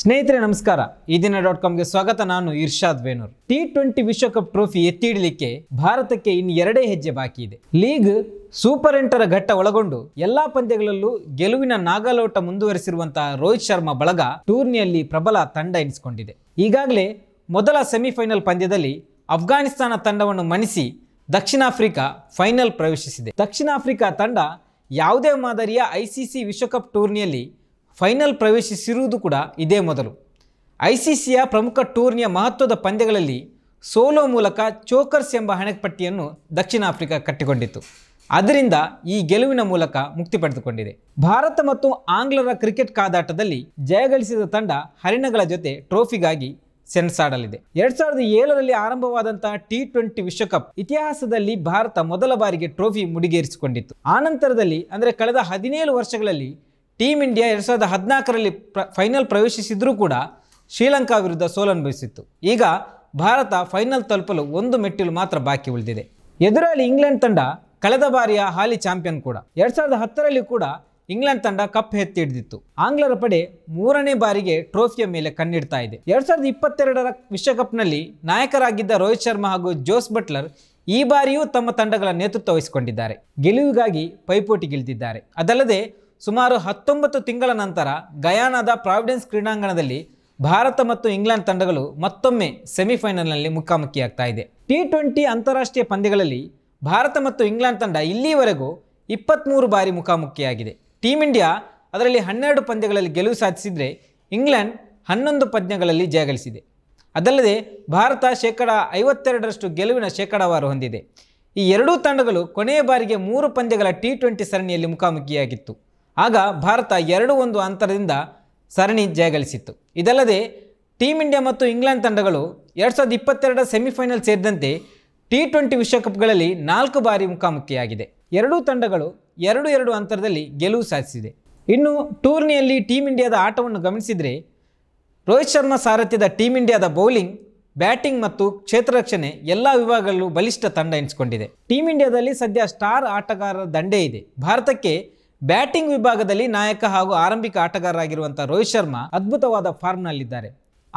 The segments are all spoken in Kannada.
ಸ್ನೇಹಿತರೆ ನಮಸ್ಕಾರ ಈ ದಿನ ಡಾಟ್ ಕಾಮ್ಗೆ ಸ್ವಾಗತ ನಾನು ಇರ್ಷಾದ್ ವೇನೂರ್ ಟಿ ಟ್ವೆಂಟಿ ವಿಶ್ವಕಪ್ ಟ್ರೋಫಿ ಎತ್ತಿಡಲಿಕ್ಕೆ ಭಾರತಕ್ಕೆ ಇನ್ನು ಎರಡೇ ಹೆಜ್ಜೆ ಬಾಕಿ ಇದೆ ಲೀಗ್ ಸೂಪರ್ ಎಂಟರ ಘಟ್ಟ ಒಳಗೊಂಡು ಎಲ್ಲಾ ಪಂದ್ಯಗಳಲ್ಲೂ ಗೆಲುವಿನ ನಾಗಾಲೋಟ ಮುಂದುವರೆಸಿರುವಂತಹ ರೋಹಿತ್ ಶರ್ಮಾ ಬಳಗ ಟೂರ್ನಿಯಲ್ಲಿ ಪ್ರಬಲ ತಂಡ ಎನಿಸಿಕೊಂಡಿದೆ ಈಗಾಗಲೇ ಮೊದಲ ಸೆಮಿಫೈನಲ್ ಪಂದ್ಯದಲ್ಲಿ ಅಫ್ಘಾನಿಸ್ತಾನ ತಂಡವನ್ನು ಮಣಿಸಿ ದಕ್ಷಿಣ ಆಫ್ರಿಕಾ ಫೈನಲ್ ಪ್ರವೇಶಿಸಿದೆ ದಕ್ಷಿಣ ಆಫ್ರಿಕಾ ತಂಡ ಯಾವುದೇ ಮಾದರಿಯ ಐಸಿಸಿ ವಿಶ್ವಕಪ್ ಟೂರ್ನಿಯಲ್ಲಿ ಫೈನಲ್ ಪ್ರವೇಶಿಸಿರುವುದು ಕೂಡ ಇದೇ ಮೊದಲು ಸಿಯ ಪ್ರಮುಖ ಟೂರ್ನಿಯ ಮಹತ್ವದ ಪಂದ್ಯಗಳಲ್ಲಿ ಸೋಲೋ ಮೂಲಕ ಚೋಕರ್ಸ್ ಎಂಬ ಹಣೆಪಟ್ಟಿಯನ್ನು ದಕ್ಷಿಣ ಆಫ್ರಿಕಾ ಕಟ್ಟಿಕೊಂಡಿತ್ತು ಅದರಿಂದ ಈ ಗೆಲುವಿನ ಮೂಲಕ ಮುಕ್ತಿ ಪಡೆದುಕೊಂಡಿದೆ ಭಾರತ ಮತ್ತು ಆಂಗ್ಲರ ಕ್ರಿಕೆಟ್ ಕಾದಾಟದಲ್ಲಿ ಜಯಗಳಿಸಿದ ತಂಡ ಹರಿಣಗಳ ಜೊತೆ ಟ್ರೋಫಿಗಾಗಿ ಸೆಣಸಾಡಲಿದೆ ಎರಡ್ ಸಾವಿರದ ಏಳರಲ್ಲಿ ಆರಂಭವಾದಂತಹ ಟಿ ಟ್ವೆಂಟಿ ವಿಶ್ವಕಪ್ ಇತಿಹಾಸದಲ್ಲಿ ಭಾರತ ಮೊದಲ ಬಾರಿಗೆ ಟ್ರೋಫಿ ಮುಡಿಗೇರಿಸಿಕೊಂಡಿತ್ತು ಆನಂತರದಲ್ಲಿ ಅಂದರೆ ಕಳೆದ ಹದಿನೇಳು ವರ್ಷಗಳಲ್ಲಿ ಟೀಮ್ ಇಂಡಿಯಾ ಎರಡು ಸಾವಿರದ ಹದಿನಾಲ್ಕರಲ್ಲಿ ಪ್ರ ಫೈನಲ್ ಪ್ರವೇಶಿಸಿದರೂ ಕೂಡ ಶ್ರೀಲಂಕಾ ವಿರುದ್ಧ ಸೋಲನುಭವಿಸಿತ್ತು ಈಗ ಭಾರತ ಫೈನಲ್ ತಲುಪಲು ಒಂದು ಮೆಟ್ಟಿಲು ಮಾತ್ರ ಬಾಕಿ ಉಳಿದಿದೆ ಎದುರಲ್ಲಿ ಇಂಗ್ಲೆಂಡ್ ತಂಡ ಕಳೆದ ಬಾರಿಯ ಹಾಲಿ ಚಾಂಪಿಯನ್ ಕೂಡ ಎರಡು ಸಾವಿರದ ಹತ್ತರಲ್ಲಿ ಕೂಡ ಇಂಗ್ಲೆಂಡ್ ತಂಡ ಕಪ್ ಎತ್ತಿ ಹಿಡಿದಿತ್ತು ಆಂಗ್ಲರ ಪಡೆ ಮೂರನೇ ಬಾರಿಗೆ ಟ್ರೋಫಿಯ ಮೇಲೆ ಕಣ್ಣಿಡ್ತಾ ಇದೆ ಎರಡು ಸಾವಿರದ ಇಪ್ಪತ್ತೆರಡರ ವಿಶ್ವಕಪ್ನಲ್ಲಿ ನಾಯಕರಾಗಿದ್ದ ರೋಹಿತ್ ಶರ್ಮಾ ಹಾಗೂ ಜೋಸ್ ಬಟ್ಲರ್ ಈ ಬಾರಿಯೂ ತಮ್ಮ ತಂಡಗಳ ನೇತೃತ್ವ ವಹಿಸಿಕೊಂಡಿದ್ದಾರೆ ಗೆಲುವಿಗಾಗಿ ಪೈಪೋಟಿಗಿಳಿದಿದ್ದಾರೆ ಅದಲ್ಲದೆ ಸುಮಾರು ಹತ್ತೊಂಬತ್ತು ತಿಂಗಳ ನಂತರ ಗಯಾನದ ಪ್ರಾವಿಡೆನ್ಸ್ ಕ್ರೀಡಾಂಗಣದಲ್ಲಿ ಭಾರತ ಮತ್ತು ಇಂಗ್ಲೆಂಡ್ ತಂಡಗಳು ಮತ್ತೊಮ್ಮೆ ಸೆಮಿಫೈನಲ್ನಲ್ಲಿ ಮುಖಾಮುಖಿಯಾಗ್ತಾ ಇದೆ ಟಿ ಟ್ವೆಂಟಿ ಅಂತಾರಾಷ್ಟ್ರೀಯ ಪಂದ್ಯಗಳಲ್ಲಿ ಭಾರತ ಮತ್ತು ಇಂಗ್ಲೆಂಡ್ ತಂಡ ಇಲ್ಲಿವರೆಗೂ ಇಪ್ಪತ್ತ್ಮೂರು ಬಾರಿ ಮುಖಾಮುಖಿಯಾಗಿದೆ ಟೀಮ್ ಇಂಡಿಯಾ ಅದರಲ್ಲಿ ಹನ್ನೆರಡು ಪಂದ್ಯಗಳಲ್ಲಿ ಗೆಲುವು ಸಾಧಿಸಿದರೆ ಇಂಗ್ಲೆಂಡ್ ಹನ್ನೊಂದು ಪಂದ್ಯಗಳಲ್ಲಿ ಜಯಗಳಿಸಿದೆ ಅದಲ್ಲದೆ ಭಾರತ ಶೇಕಡ ಐವತ್ತೆರಡರಷ್ಟು ಗೆಲುವಿನ ಶೇಕಡಾವಾರು ಹೊಂದಿದೆ ಈ ಎರಡೂ ತಂಡಗಳು ಕೊನೆಯ ಬಾರಿಗೆ ಮೂರು ಪಂದ್ಯಗಳ ಟಿ ಟ್ವೆಂಟಿ ಸರಣಿಯಲ್ಲಿ ಮುಖಾಮುಖಿಯಾಗಿತ್ತು ಆಗ ಭಾರತ ಎರಡು ಒಂದು ಅಂತರದಿಂದ ಸರಣಿ ಜಯಗಳಿಸಿತ್ತು ಇದಲ್ಲದೆ ಟೀಂ ಇಂಡಿಯಾ ಮತ್ತು ಇಂಗ್ಲೆಂಡ್ ತಂಡಗಳು ಎರಡು ಸಾವಿರದ ಇಪ್ಪತ್ತೆರಡರ ಸೆಮಿಫೈನಲ್ ಸೇರಿದಂತೆ ಟಿ ಟ್ವೆಂಟಿ ವಿಶ್ವಕಪ್ಗಳಲ್ಲಿ ನಾಲ್ಕು ಬಾರಿ ಮುಖಾಮುಖಿಯಾಗಿದೆ ಎರಡೂ ತಂಡಗಳು ಎರಡು ಎರಡು ಅಂತರದಲ್ಲಿ ಗೆಲುವು ಸಾಧಿಸಿದೆ ಇನ್ನು ಟೂರ್ನಿಯಲ್ಲಿ ಟೀಂ ಇಂಡಿಯಾದ ಆಟವನ್ನು ಗಮನಿಸಿದರೆ ರೋಹಿತ್ ಶರ್ಮಾ ಸಾರಥ್ಯದ ಟೀಂ ಇಂಡಿಯಾದ ಬೌಲಿಂಗ್ ಬ್ಯಾಟಿಂಗ್ ಮತ್ತು ಕ್ಷೇತ್ರ ರಕ್ಷಣೆ ಎಲ್ಲ ವಿಭಾಗಗಳಲ್ಲೂ ಬಲಿಷ್ಠ ತಂಡ ಎನಿಸಿಕೊಂಡಿದೆ ಟೀಂ ಇಂಡಿಯಾದಲ್ಲಿ ಸದ್ಯ ಸ್ಟಾರ್ ಆಟಗಾರರ ದಂಡೇ ಇದೆ ಭಾರತಕ್ಕೆ ಬ್ಯಾಟಿಂಗ್ ವಿಭಾಗದಲ್ಲಿ ನಾಯಕ ಹಾಗೂ ಆರಂಭಿಕ ಆಟಗಾರರಾಗಿರುವಂತಹ ರೋಹಿತ್ ಶರ್ಮಾ ಅದ್ಭುತವಾದ ಫಾರ್ಮ್ನಲ್ಲಿದ್ದಾರೆ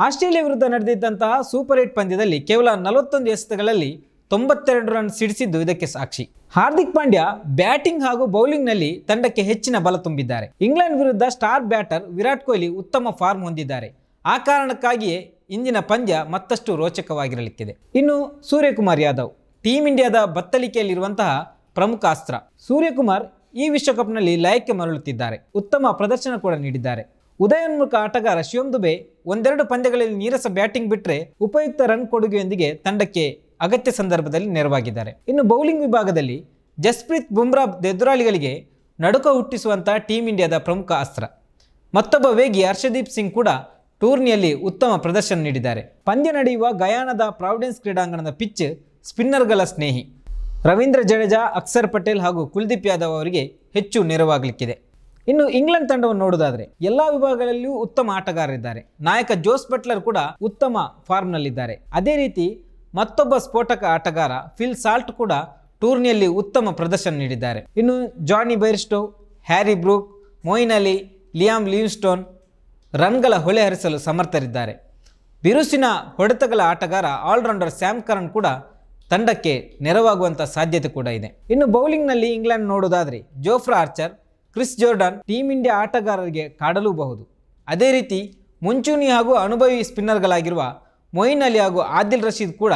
ಆಸ್ಟ್ರೇಲಿಯಾ ವಿರುದ್ಧ ನಡೆದಿದ್ದಂತಹ ಸೂಪರ್ ಏಟ್ ಪಂದ್ಯದಲ್ಲಿ ಕೇವಲ ನಲವತ್ತೊಂದು ಎಸೆತಗಳಲ್ಲಿ ತೊಂಬತ್ತೆರಡು ರನ್ ಸಿಡಿಸಿದ್ದು ಇದಕ್ಕೆ ಸಾಕ್ಷಿ ಹಾರ್ದಿಕ್ ಪಾಂಡ್ಯ ಬ್ಯಾಟಿಂಗ್ ಹಾಗೂ ಬೌಲಿಂಗ್ನಲ್ಲಿ ತಂಡಕ್ಕೆ ಹೆಚ್ಚಿನ ಬಲ ತುಂಬಿದ್ದಾರೆ ಇಂಗ್ಲೆಂಡ್ ವಿರುದ್ಧ ಸ್ಟಾರ್ ಬ್ಯಾಟರ್ ವಿರಾಟ್ ಕೊಹ್ಲಿ ಉತ್ತಮ ಫಾರ್ಮ್ ಹೊಂದಿದ್ದಾರೆ ಆ ಕಾರಣಕ್ಕಾಗಿಯೇ ಇಂದಿನ ಪಂದ್ಯ ಮತ್ತಷ್ಟು ರೋಚಕವಾಗಿರಲಿಕ್ಕಿದೆ ಇನ್ನು ಸೂರ್ಯಕುಮಾರ್ ಯಾದವ್ ಟೀಂ ಇಂಡಿಯಾದ ಬತ್ತಳಿಕೆಯಲ್ಲಿರುವಂತಹ ಪ್ರಮುಖ ಅಸ್ತ್ರ ಸೂರ್ಯಕುಮಾರ್ ಈ ವಿಶ್ವಕಪ್ನಲ್ಲಿ ಲಯಕ್ಕೆ ಮರಳುತ್ತಿದ್ದಾರೆ ಉತ್ತಮ ಪ್ರದರ್ಶನ ಕೂಡ ನೀಡಿದ್ದಾರೆ ಉದಯೋನ್ಮುಖ ಆಟಗಾರ ಶಿವಂ ದುಬೆ ಒಂದೆರಡು ಪಂದ್ಯಗಳಲ್ಲಿ ನೀರಸ ಬ್ಯಾಟಿಂಗ್ ಬಿಟ್ಟರೆ ಉಪಯುಕ್ತ ರನ್ ಕೊಡುಗೆಯೊಂದಿಗೆ ತಂಡಕ್ಕೆ ಅಗತ್ಯ ಸಂದರ್ಭದಲ್ಲಿ ನೆರವಾಗಿದ್ದಾರೆ ಇನ್ನು ಬೌಲಿಂಗ್ ವಿಭಾಗದಲ್ಲಿ ಜಸ್ಪ್ರೀತ್ ಬುಮ್ರಾ ಎದುರಾಳಿಗಳಿಗೆ ನಡುಕ ಹುಟ್ಟಿಸುವಂತಹ ಟೀಂ ಇಂಡಿಯಾದ ಪ್ರಮುಖ ಅಸ್ತ್ರ ಮತ್ತೊಬ್ಬ ವೇಗಿ ಹರ್ಷದೀಪ್ ಸಿಂಗ್ ಕೂಡ ಟೂರ್ನಿಯಲ್ಲಿ ಉತ್ತಮ ಪ್ರದರ್ಶನ ನೀಡಿದ್ದಾರೆ ಪಂದ್ಯ ನಡೆಯುವ ಗಯಾನದ ಪ್ರಾವಿಡೆನ್ಸ್ ಕ್ರೀಡಾಂಗಣದ ಪಿಚ್ ಸ್ಪಿನ್ನರ್ಗಳ ಸ್ನೇಹಿ ರವೀಂದ್ರ ಜಡೇಜಾ ಅಕ್ಸರ್ ಪಟೇಲ್ ಹಾಗೂ ಕುಲ್ದೀಪ್ ಯಾದವ್ ಅವರಿಗೆ ಹೆಚ್ಚು ನೆರವಾಗಲಿಕ್ಕಿದೆ ಇನ್ನು ಇಂಗ್ಲೆಂಡ್ ತಂಡವನ್ನು ನೋಡೋದಾದ್ರೆ ಎಲ್ಲಾ ವಿಭಾಗಗಳಲ್ಲಿಯೂ ಉತ್ತಮ ಆಟಗಾರರಿದ್ದಾರೆ ನಾಯಕ ಜೋಸ್ ಬಟ್ಲರ್ ಕೂಡ ಉತ್ತಮ ಫಾರ್ಮ್ನಲ್ಲಿದ್ದಾರೆ ಅದೇ ರೀತಿ ಮತ್ತೊಬ್ಬ ಸ್ಫೋಟಕ ಆಟಗಾರ ಫಿಲ್ ಸಾಲ್ಟ್ ಕೂಡ ಟೂರ್ನಿಯಲ್ಲಿ ಉತ್ತಮ ಪ್ರದರ್ಶನ ನೀಡಿದ್ದಾರೆ ಇನ್ನು Jonny Bairstow Harry Brook Moeen Ali Liam Livingstone ರನ್ಗಳ ಹೊಳೆ ಹರಿಸಲು ಸಮರ್ಥರಿದ್ದಾರೆ ಬಿರುಸಿನ ಹೊಡೆತಗಳ ಆಟಗಾರ ಆಲ್ರೌಂಡರ್ ಸ್ಯಾಮ್ ಕರಣ್ ಕೂಡ ತಂಡಕ್ಕೆ ನೆರವಾಗುವಂಥ ಸಾಧ್ಯತೆ ಕೂಡ ಇದೆ ಇನ್ನು ಬೌಲಿಂಗ್ನಲ್ಲಿ ಇಂಗ್ಲೆಂಡ್ ನೋಡೋದಾದರೆ Jofra Archer Chris Jordan team India ಆಟಗಾರರಿಗೆ ಕಾಡಲೂಬಹುದು ಅದೇ ರೀತಿ ಮುಂಚೂಣಿ ಹಾಗೂ ಅನುಭವಿ ಸ್ಪಿನ್ನರ್ಗಳಾಗಿರುವ ಮೊಯಿನ್ ಅಲಿ ಹಾಗೂ ಆದಿಲ್ ರಶೀದ್ ಕೂಡ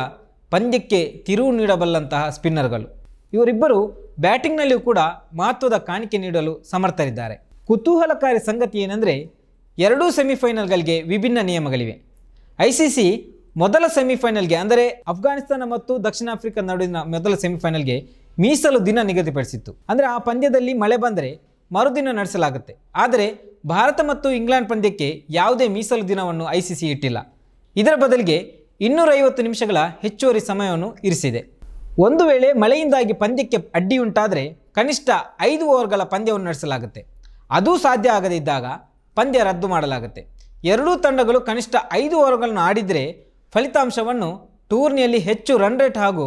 ಪಂದ್ಯಕ್ಕೆ ತಿರುವು ನೀಡಬಲ್ಲಂತಹ ಸ್ಪಿನ್ನರ್ಗಳು ಇವರಿಬ್ಬರು ಬ್ಯಾಟಿಂಗ್ನಲ್ಲಿಯೂ ಕೂಡ ಮಹತ್ವದ ಕಾಣಿಕೆ ನೀಡಲು ಸಮರ್ಥರಿದ್ದಾರೆ ಕುತೂಹಲಕಾರಿ ಸಂಗತಿ ಏನೆಂದರೆ ಎರಡೂ ಸೆಮಿಫೈನಲ್ಗಳಿಗೆ ವಿಭಿನ್ನ ನಿಯಮಗಳಿವೆ ಐಸಿಸಿ ಮೊದಲ ಸೆಮಿಫೈನಲ್ಗೆ ಅಂದರೆ ಅಫ್ಘಾನಿಸ್ತಾನ ಮತ್ತು ದಕ್ಷಿಣ ಆಫ್ರಿಕಾ ನಡುವಿನ ಮೊದಲ ಸೆಮಿಫೈನಲ್ಗೆ ಮೀಸಲು ದಿನ ನಿಗದಿಪಡಿಸಿತ್ತು ಅಂದರೆ ಆ ಪಂದ್ಯದಲ್ಲಿ ಮಳೆ ಬಂದರೆ ಮರುದಿನ ನಡೆಸಲಾಗುತ್ತೆ ಆದರೆ ಭಾರತ ಮತ್ತು ಇಂಗ್ಲೆಂಡ್ ಪಂದ್ಯಕ್ಕೆ ಯಾವುದೇ ಮೀಸಲು ದಿನವನ್ನು ಐ ಸಿ ಸಿ ಇಟ್ಟಿಲ್ಲ ಇದರ ಬದಲಿಗೆ ಇನ್ನೂರೈವತ್ತು ನಿಮಿಷಗಳ ಹೆಚ್ಚುವರಿ ಸಮಯವನ್ನು ಇರಿಸಿದೆ ಒಂದು ವೇಳೆ ಮಳೆಯಿಂದಾಗಿ ಪಂದ್ಯಕ್ಕೆ ಅಡ್ಡಿ ಕನಿಷ್ಠ ಐದು ಓವರ್ಗಳ ಪಂದ್ಯವನ್ನು ನಡೆಸಲಾಗುತ್ತೆ ಅದೂ ಸಾಧ್ಯ ಆಗದಿದ್ದಾಗ ಪಂದ್ಯ ರದ್ದು ಮಾಡಲಾಗುತ್ತೆ ಎರಡೂ ತಂಡಗಳು ಕನಿಷ್ಠ ಐದು ಓವರ್ಗಳನ್ನು ಆಡಿದರೆ ಫಲಿತಾಂಶವನ್ನು ಟೂರ್ನಿಯಲ್ಲಿ ಹೆಚ್ಚು ರನ್ ರೇಟ್ ಹಾಗೂ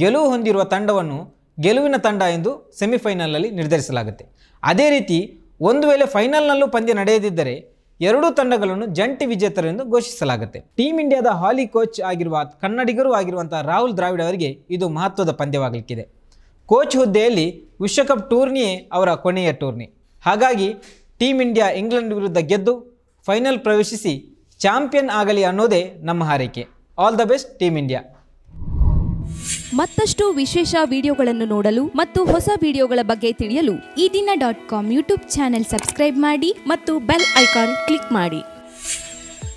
ಗೆಲುವು ಹೊಂದಿರುವ ತಂಡವನ್ನು ಗೆಲುವಿನ ತಂಡ ಎಂದು ಸೆಮಿಫೈನಲ್ನಲ್ಲಿ ನಿರ್ಧರಿಸಲಾಗುತ್ತೆ ಅದೇ ರೀತಿ ಒಂದು ವೇಳೆ ಫೈನಲ್ನಲ್ಲೂ ಪಂದ್ಯ ನಡೆಯದಿದ್ದರೆ ಎರಡೂ ತಂಡಗಳನ್ನು ಜಂಟಿ ವಿಜೇತರೆಂದು ಘೋಷಿಸಲಾಗುತ್ತೆ ಟೀಮ್ ಇಂಡಿಯಾದ ಹಾಲಿ ಕೋಚ್ ಆಗಿರುವ ಕನ್ನಡಿಗರೂ ಆಗಿರುವಂಥ ರಾಹುಲ್ ದ್ರಾವಿಡ್ ಅವರಿಗೆ ಇದು ಮಹತ್ವದ ಪಂದ್ಯವಾಗಲಿಕ್ಕಿದೆ ಕೋಚ್ ಹುದ್ದೆಯಲ್ಲಿ ವಿಶ್ವಕಪ್ ಟೂರ್ನಿಯೇ ಅವರ ಕೊನೆಯ ಟೂರ್ನಿ ಹಾಗಾಗಿ ಟೀಮ್ ಇಂಡಿಯಾ ಇಂಗ್ಲೆಂಡ್ ವಿರುದ್ಧ ಗೆದ್ದು ಫೈನಲ್ ಪ್ರವೇಶಿಸಿ ಚಾಂಪಿಯನ್ ಆಗಲಿ ಅನ್ನೋದೇ ನಮ್ಮ ಹಾರೈಕೆ all the best team India ಮತ್ತಷ್ಟು ವಿಶೇಷ ವಿಡಿಯೋಗಳನ್ನು ನೋಡಲು ಮತ್ತು ಹೊಸ ವಿಡಿಯೋಗಳ ಬಗ್ಗೆ ತಿಳಿಯಲು ಈ ದಿನ dot com YouTube channel subscribe ಮಾಡಿ ಮತ್ತು ಬೆಲ್ ಐಕಾನ್ ಕ್ಲಿಕ್ ಮಾಡಿ